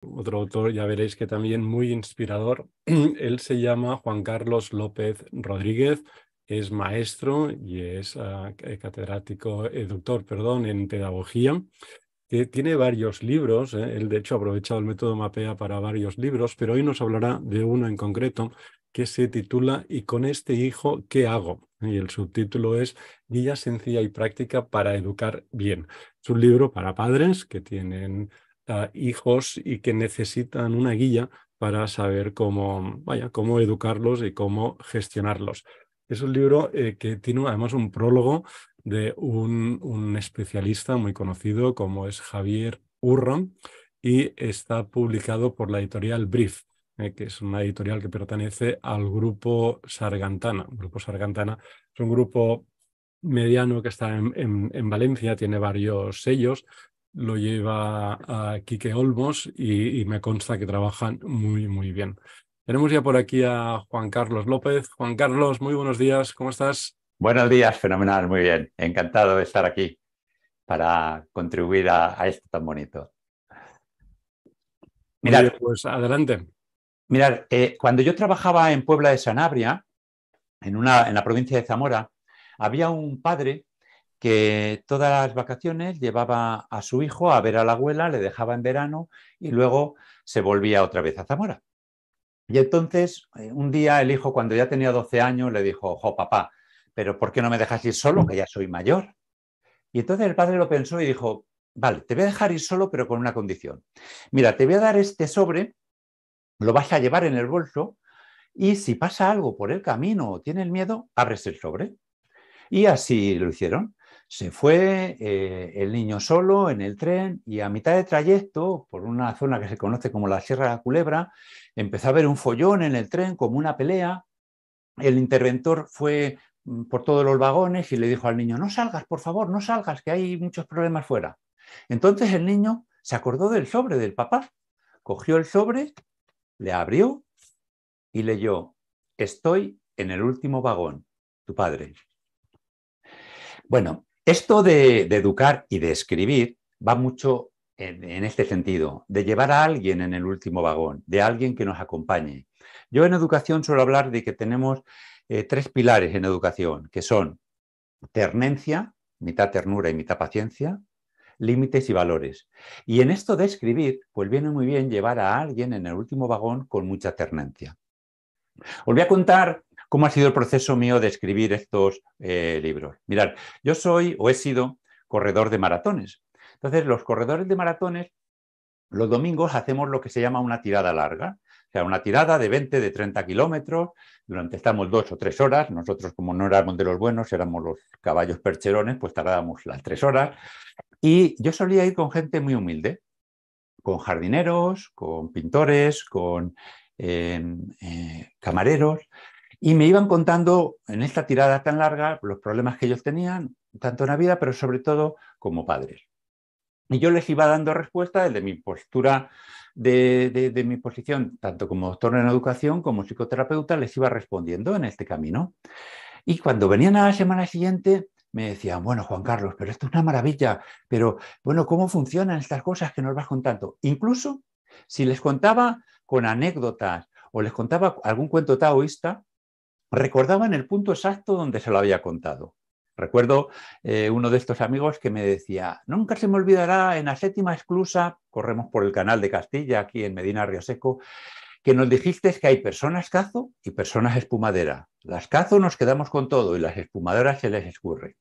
otro autor, ya veréis que también muy inspirador. Él se llama Juan Carlos López Rodríguez, es maestro y es ah, eh, catedrático, educador, doctor, perdón, en pedagogía. que tiene varios libros, ¿eh? él de hecho ha aprovechado el método MAPEA para varios libros, pero hoy nos hablará de uno en concreto que se titula ¿Y con este hijo qué hago? Y el subtítulo es Guía sencilla y práctica para educar bien. Es un libro para padres que tienen hijos y que necesitan una guía para saber cómo, vaya, cómo educarlos y cómo gestionarlos. Es un libro eh, que tiene además un prólogo de un, un, especialista muy conocido como es Javier Urra y está publicado por la editorial Brief, eh, que es una editorial que pertenece al grupo Sargantana. grupo Sargantana es un grupo mediano que está en, en Valencia, tiene varios sellos lo lleva a Quique Olmos y, me consta que trabajan muy, muy bien. Tenemos ya por aquí a Juan Carlos López. Juan Carlos, muy buenos días, ¿cómo estás? Buenos días, fenomenal, muy bien. Encantado de estar aquí para contribuir a, esto tan bonito. pues adelante. Mirad, eh, cuando yo trabajaba en Puebla de Sanabria, en, una, en la provincia de Zamora, había un padre que todas las vacaciones llevaba a su hijo a ver a la abuela, le dejaba en verano y luego se volvía otra vez a Zamora. Y entonces, eh, un día el hijo, cuando ya tenía 12 años, le dijo, ojo, papá, pero ¿por qué no me dejas ir solo, que ya soy mayor? Y entonces el padre lo pensó y dijo, vale, te voy a dejar ir solo, pero con una condición. Mira, te voy a dar este sobre, lo vas a llevar en el bolso, y si pasa algo por el camino o tienes miedo, abres el sobre. Y así lo hicieron. Se fue eh, el niño solo en el tren y a mitad de trayecto, por una zona que se conoce como la Sierra de la Culebra, empezó a ver un follón en el tren, como una pelea. El interventor fue mm, por todos los vagones y le dijo al niño, no salgas, por favor, no salgas, que hay muchos problemas fuera. Entonces el niño se acordó del sobre del papá, cogió el sobre, le abrió y leyó, estoy en el último vagón, tu padre. Bueno, esto de, educar y de escribir va mucho en, este sentido, de llevar a alguien en el último vagón, de alguien que nos acompañe. Yo en educación suelo hablar de que tenemos eh, tres pilares en educación, que son ternencia, mitad ternura y mitad paciencia, límites y valores. Y en esto de escribir, pues viene muy bien llevar a alguien en el último vagón con mucha ternencia. Os voy a contar cómo ha sido el proceso mío de escribir estos eh, libros. Mirad, yo soy o he sido corredor de maratones. Entonces, los corredores de maratones, los domingos hacemos lo que se llama una tirada larga. O sea, una tirada de 20, de 30 kilómetros, durante estamos dos o tres horas. Nosotros, como no éramos de los buenos, éramos los caballos percherones, pues tardábamos las tres horas. Y yo solía ir con gente muy humilde, con jardineros, con pintores, con eh, eh, camareros. Y me iban contando en esta tirada tan larga los problemas que ellos tenían, tanto en la vida, pero sobre todo como padres. Y yo les iba dando respuesta desde mi postura, de, mi posición, tanto como doctor en educación como psicoterapeuta, les iba respondiendo en este camino. Y cuando venían a la semana siguiente, me decían, bueno, Juan Carlos, pero esto es una maravilla, pero bueno, ¿cómo funcionan estas cosas que nos vas contando? Incluso si les contaba con anécdotas o les contaba algún cuento taoísta, recordaban el punto exacto donde se lo había contado. Recuerdo eh, uno de estos amigos que me decía, nunca se me olvidará en la séptima exclusa, corremos por el canal de Castilla, aquí en Medina Río que nos dijiste que hay personas cazo y personas espumadera. Las cazo nos quedamos con todo y las espumaderas se les escurre.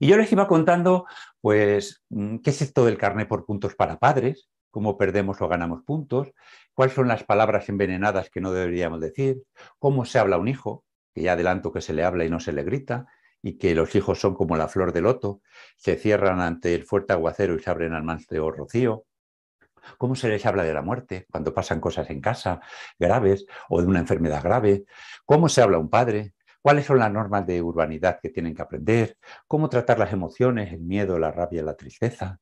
Y yo les iba contando, pues, mm, qué es esto del carnet por puntos para padres, cómo perdemos o ganamos puntos, cuáles son las palabras envenenadas que no deberíamos decir, cómo se habla a un hijo, que ya adelanto que se le habla y no se le grita, y que los hijos son como la flor de loto, se cierran ante el fuerte aguacero y se abren al manso rocío. ¿Cómo se les habla de la muerte cuando pasan cosas en casa graves o de una enfermedad grave? ¿Cómo se habla a un padre? ¿Cuáles son las normas de urbanidad que tienen que aprender? ¿Cómo tratar las emociones, el miedo, la rabia, la tristeza?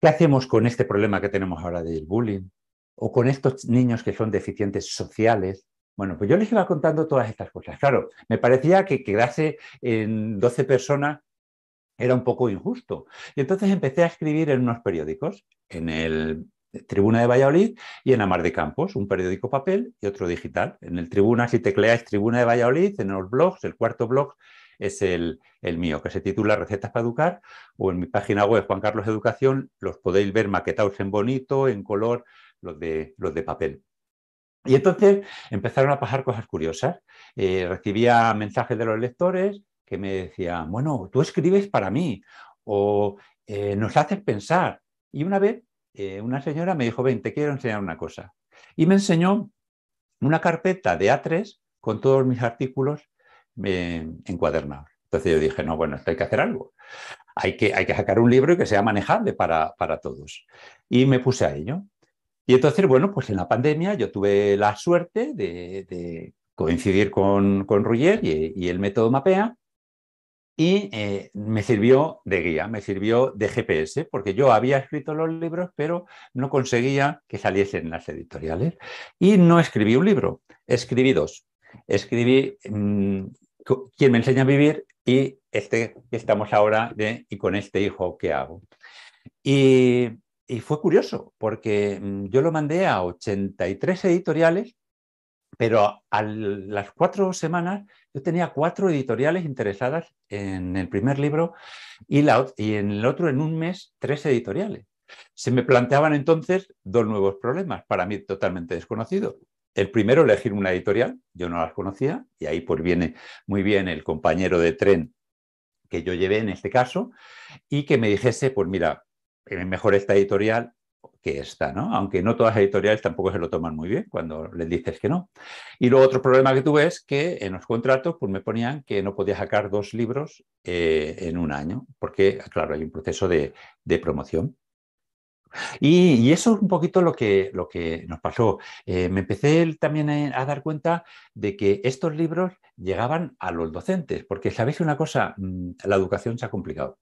¿Qué hacemos con este problema que tenemos ahora del bullying? ¿O con estos niños que son deficientes sociales? Bueno, pues yo les iba contando todas estas cosas. Claro, me parecía que quedarse en 12 personas era un poco injusto. Y entonces empecé a escribir en unos periódicos, en el Tribuna de Valladolid y en Amar de Campos, un periódico papel y otro digital. En el Tribuna, si tecleáis Tribuna de Valladolid, en los blogs, el cuarto blog es el, mío, que se titula Recetas para Educar, o en mi página web Juan Carlos Educación los podéis ver maquetados en bonito, en color, los de, los de papel. Y entonces empezaron a pasar cosas curiosas. Eh, recibía mensajes de los lectores que me decían, bueno, tú escribes para mí o eh, nos haces pensar. Y una vez eh, una señora me dijo, ven, te quiero enseñar una cosa. Y me enseñó una carpeta de A3 con todos mis artículos eh, encuadernar, Entonces yo dije, no, bueno, esto hay que hacer algo. Hay que, hay que sacar un libro que sea manejable para, todos. Y me puse a ello. Y entonces, bueno, pues en la pandemia yo tuve la suerte de, coincidir con, con y, el método MAPEA y eh, me sirvió de guía, me sirvió de GPS, porque yo había escrito los libros, pero no conseguía que saliesen las editoriales. Y no escribí un libro, escribí dos escribí mm, ¿Quién me enseña a vivir? Y este que estamos ahora de ¿Y con este hijo que hago? Y, y fue curioso, porque mm, yo lo mandé a 83 editoriales pero a las cuatro semanas yo tenía cuatro editoriales interesadas en el primer libro y, la, y, en el otro, en un mes, tres editoriales. Se me planteaban entonces dos nuevos problemas, para mí totalmente desconocidos. El primero, elegir una editorial, yo no las conocía, y ahí pues viene muy bien el compañero de tren que yo llevé en este caso, y que me dijese, pues mira, mejor esta editorial que esta, ¿no? Aunque no todas las editoriales tampoco se lo toman muy bien cuando les dices que no. Y luego otro problema que tuve es que en los contratos pues me ponían que no podía sacar dos libros eh, en un año, porque, claro, hay un proceso de promoción. Y, eso es un poquito lo que, nos pasó. Eh, me empecé también eh, a, dar cuenta de que estos libros llegaban a los docentes, porque sabéis una cosa, mm, la educación se ha complicado.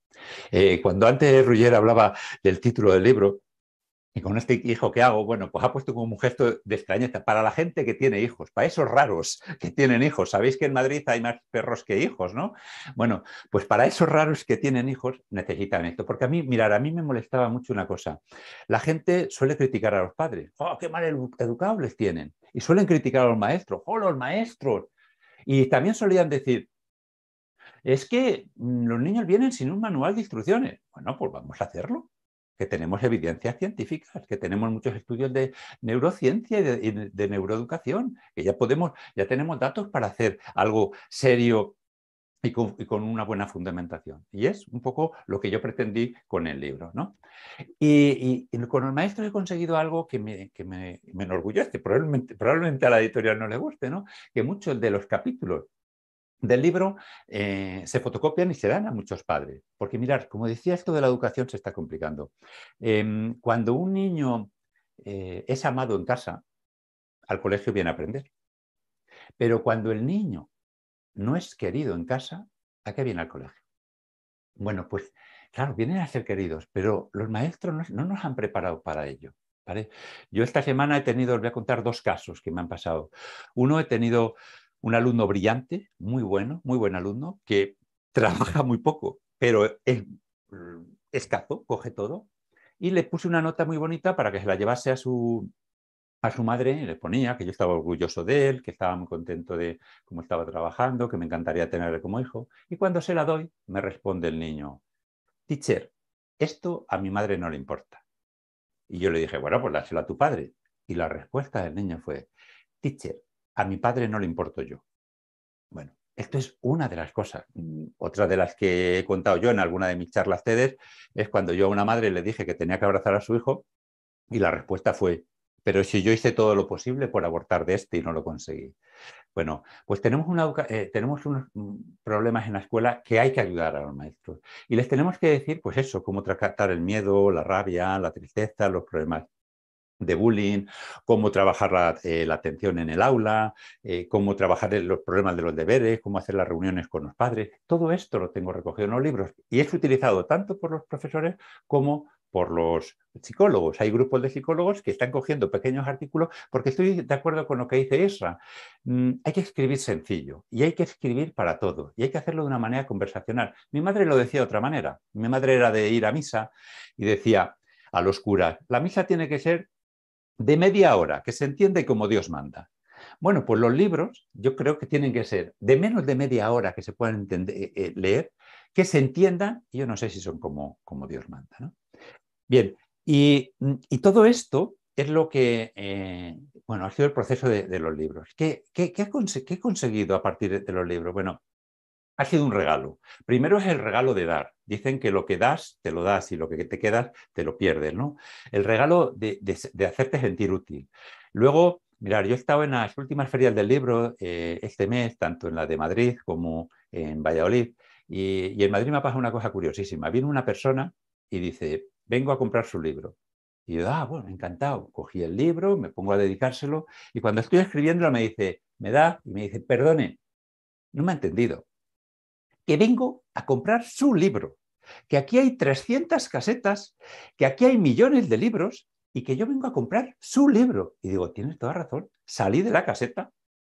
Eh, cuando antes Ruller hablaba del título del libro, y con este hijo, que hago? Bueno, pues ha puesto como un gesto de extrañeza para la gente que tiene hijos, para esos raros que tienen hijos. Sabéis que en Madrid hay más perros que hijos, ¿no? Bueno, pues para esos raros que tienen hijos necesitan esto. Porque a mí, mirar, a mí me molestaba mucho una cosa. La gente suele criticar a los padres. ¡Oh, qué mal educables tienen! Y suelen criticar a los maestros. ¡Oh, los maestros! Y también solían decir, es que mm, los niños vienen sin un manual de instrucciones. Bueno, pues vamos a hacerlo que tenemos evidencias científicas, que tenemos muchos estudios de neurociencia y de, neuroeducación, que ya podemos, ya tenemos datos para hacer algo serio y con, una buena fundamentación. Y es un poco lo que yo pretendí con el libro. ¿no? Y, con el maestro he conseguido algo que me, que me, me enorgullece, probablemente, probablemente, a la editorial no le guste, ¿no? que muchos de los capítulos del libro eh, se fotocopian y se dan a muchos padres. Porque mirar, como decía, esto de la educación se está complicando. Em, cuando un niño eh, es amado en casa, al colegio viene a aprender. Pero cuando el niño no es querido en casa, ¿a qué viene al colegio? Bueno, pues claro, vienen a ser queridos, pero los maestros no, nos han preparado para ello. Yo esta semana he tenido, os voy a contar dos casos que me han pasado. Uno, he tenido un alumno brillante, muy bueno, muy buen alumno, que trabaja muy poco, pero es mm, escazo, coge todo, y le puse una nota muy bonita para que se la llevase a su, a su madre y le ponía que yo estaba orgulloso de él, que estaba muy contento de cómo estaba trabajando, que me encantaría tenerle como hijo. Y cuando se la doy, me responde el niño, teacher, esto a mi madre no le importa. Y yo le dije, bueno, pues dáselo a tu padre. Y la respuesta del niño fue, teacher, a mi padre no le importo yo. Bueno, esto es una de las cosas. Mm, otra de las que he contado yo en alguna de mis charlas TED es cuando yo a una madre le dije que tenía que abrazar a su hijo y la respuesta fue, pero si yo hice todo lo posible por abortar de este y no lo conseguí. Bueno, pues tenemos, eh, tenemos unos mm, problemas en la escuela que hay que ayudar a los maestros. Y les tenemos que decir, pues eso, cómo tratar el miedo, la rabia, la tristeza, los problemas de bullying, cómo trabajar la, eh, atención en el aula, eh, cómo trabajar los problemas de los deberes, cómo hacer las reuniones con los padres. Todo esto lo tengo recogido en los libros y es utilizado tanto por los profesores como por los psicólogos. Hay grupos de psicólogos que están cogiendo pequeños artículos porque estoy de acuerdo con lo que dice Esra. Mm, hay que escribir sencillo y hay que escribir para todo y hay que hacerlo de una manera conversacional. Mi madre lo decía de otra manera. Mi madre era de ir a misa y decía a los curas, la misa tiene que ser de media hora, que se entiende como Dios manda. Bueno, pues los libros yo creo que tienen que ser de menos de media hora que se puedan entender, eh, eh, leer, que se entiendan, y yo no sé si son como, como Dios manda. ¿no? Bien, y, todo esto es lo que, eh, bueno, ha sido el proceso de, los libros. ¿Qué, qué, qué, qué, he conseguido a partir de los libros? Bueno, ha sido un regalo. Primero es el regalo de dar. Dicen que lo que das, te lo das y lo que te quedas, te lo pierdes, ¿no? El regalo de, hacerte sentir útil. Luego, mirar, yo he estado en las últimas ferias del libro eh, este mes, tanto en la de Madrid como en Valladolid, y, en Madrid me ha pasado una cosa curiosísima. Viene una persona y dice, vengo a comprar su libro. Y yo, ah, bueno, encantado. Cogí el libro, me pongo a dedicárselo, y cuando estoy escribiéndolo me dice, me da, y me dice, perdone, no me ha entendido que vengo a comprar su libro, que aquí hay 300 casetas, que aquí hay millones de libros y que yo vengo a comprar su libro. Y digo, tienes toda razón, salí de la caseta,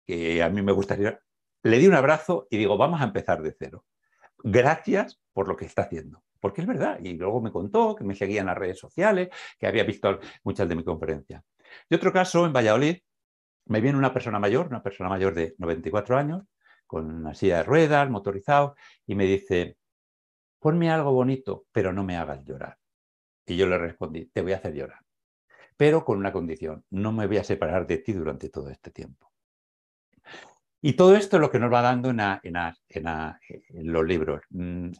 que a mí me gustaría. Le di un abrazo y digo, vamos a empezar de cero. Gracias por lo que está haciendo. Porque es verdad. Y luego me contó que me seguía en las redes sociales, que había visto muchas de mi conferencia. Y otro caso, en Valladolid, me viene una persona mayor, una persona mayor de 94 años, con una silla de ruedas, motorizado, y me dice, ponme algo bonito, pero no me hagas llorar. Y yo le respondí, te voy a hacer llorar, pero con una condición, no me voy a separar de ti durante todo este tiempo. Y todo esto es lo que nos va dando en, los libros. Mm,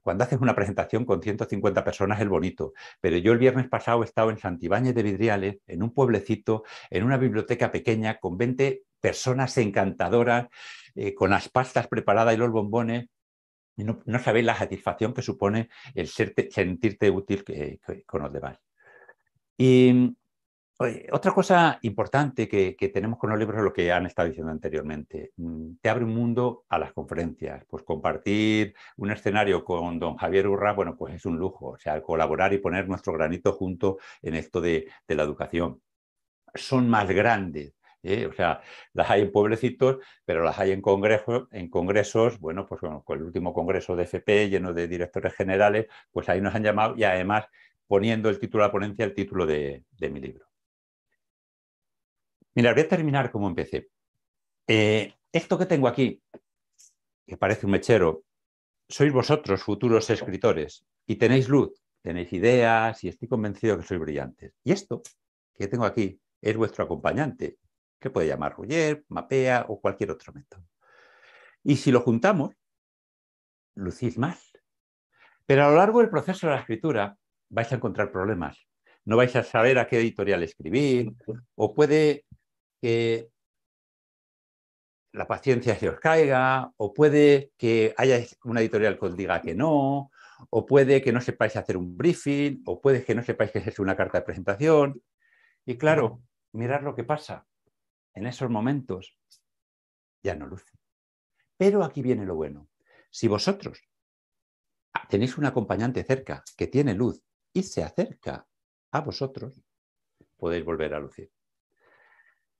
cuando haces una presentación con 150 personas es bonito, pero yo el viernes pasado he estado en Santibáñez de Vidriales, en un pueblecito, en una biblioteca pequeña con 20 personas encantadoras, eh, con las pastas preparadas y los bombones. No, sabéis la satisfacción que supone el sentirte útil con los demás. Y otra cosa importante que, tenemos con los libros es lo que han estado diciendo anteriormente. Mm, te abre un mundo a las conferencias. Pues compartir un escenario con don Javier Urra, bueno, pues es un lujo. O sea, colaborar y poner nuestro granito junto en esto de la educación. Son más grandes ¿eh? O sea, las hay en pueblecitos, pero las hay en, congresos, en congresos, bueno, pues con el último congreso de FP lleno de directores generales, pues ahí nos han llamado y además poniendo el título de la ponencia, el título de, mi libro. Mira, voy a terminar como empecé. Eh, esto que tengo aquí, que parece un mechero, sois vosotros, futuros escritores, y tenéis luz, tenéis ideas, y estoy convencido que sois brillantes. Y esto que tengo aquí es vuestro acompañante, que puede llamar Ruyer, Mapea o cualquier otro método. Y si lo juntamos, lucís más. Pero a lo largo del proceso de la escritura vais a encontrar problemas. No vais a saber a qué editorial escribir, o puede que la paciencia se os caiga, o puede que haya una editorial que os diga que no, o puede que no sepáis hacer un briefing, o puede que no sepáis que es una carta de presentación. Y claro, mirad lo que pasa en esos momentos ya no luce. Pero aquí viene lo bueno. Si vosotros tenéis un acompañante cerca que tiene luz y se acerca a vosotros, podéis volver a lucir.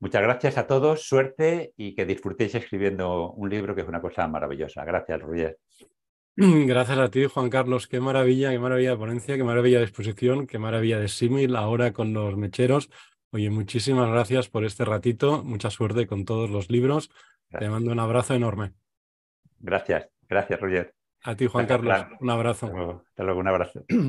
Muchas gracias a todos, suerte y que disfrutéis escribiendo un libro que es una cosa maravillosa. Gracias, Roger. Gracias a ti, Juan Carlos. Qué maravilla, qué maravilla de ponencia, qué maravilla de exposición, qué maravilla de símil ahora con los mecheros. Oye, muchísimas gracias por este ratito. Mucha suerte con todos los libros. Te mando un abrazo enorme. Gracias, gracias, Roger. A ti, Juan Carlos. Un abrazo. hasta luego un abrazo.